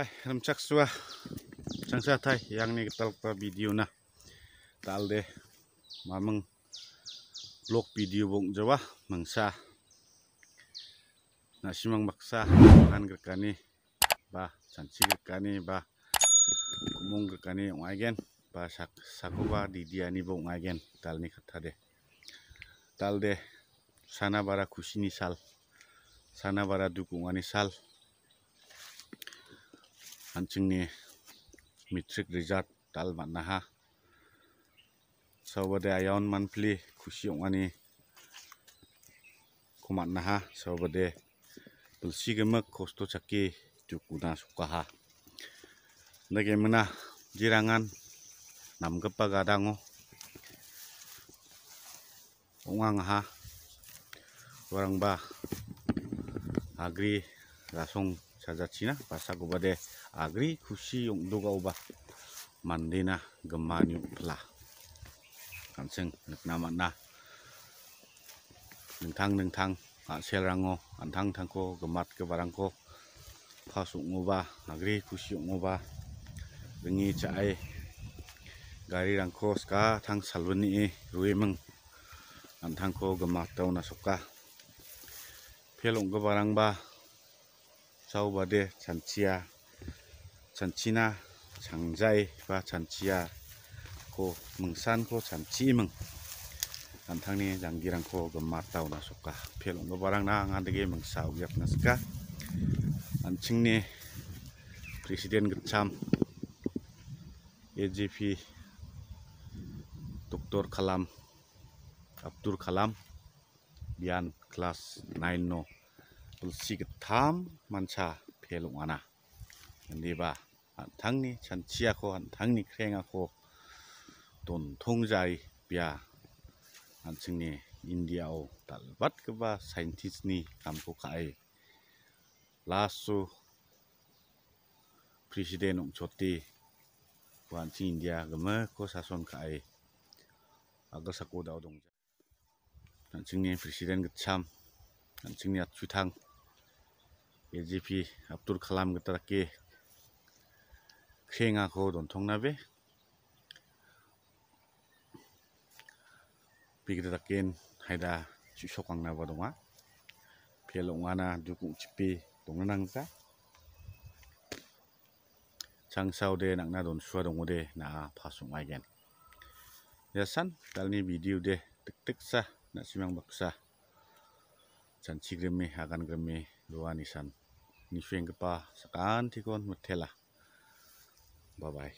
Hai, ramcak suah. Cangsa thai yang ni kita lupa video nah Tal deh, mamang blog video bong jawa mangsa. Nasi mang maksa makan gerkani, bah canci gerkani, bah kumung gerkani yang agen, bah sak sakuba di dia ni bong agen. Tal ni kata deh. Tal deh, sana bara kusini sal, sana bara dukungan sal ni metric result tal manna ha sobade ayon manpli khushi ongani kumanna ha sobade tulsi gemak kosto chaki tukuna sukaha nage mena jirangan namgepa o ongang ha orang bah agri rasong sajachina pasagobade agri khushi yongdoga uba mandena gemani upla kanseng nakna manna nengthang nengthang selrango anthang thangko gemat ke barangko phasungoba agri khushi yongoba ringi chai gari rangko ska thang salwani ruimang anthangko gemat tauna soka phelong ke barang ba sawbade chanchia chanchina changjai ba chanchia ko mengsan ko chanchi mung antangni janggirang ko gemartau na suka pelong do barang na ngandege mungsau yak na suka anchingni presiden gecham AGP Doktor Kalam Abdur Kalam Bian kelas 9 no tulsi ke tham mancha phelung ana ni ba han thang ni chan chia ko han thang ni khrenga kho, ton thong jai pia han ching ni india o tal bat ke ba scientist ni kam ko kai lasu president ong choti wan ching india gama ko sason kai aga sakodaw dong han ching ni president gacham han ching ni atchu thang Abdul ए जि पि आबतुर खालामग्राके खेङाखौ दोनथंना बे पिग्राकेन हायदा सुसकांनाबो दङा फेलङाना दुगु चिपि दंनो नांजा changsaw de nangna don suwa dongo de na pasung aigen yasan dalni video de tek tek sa na simang baksa san chigreme akan greme luani san nifeng pa sekan tikon metela bye bye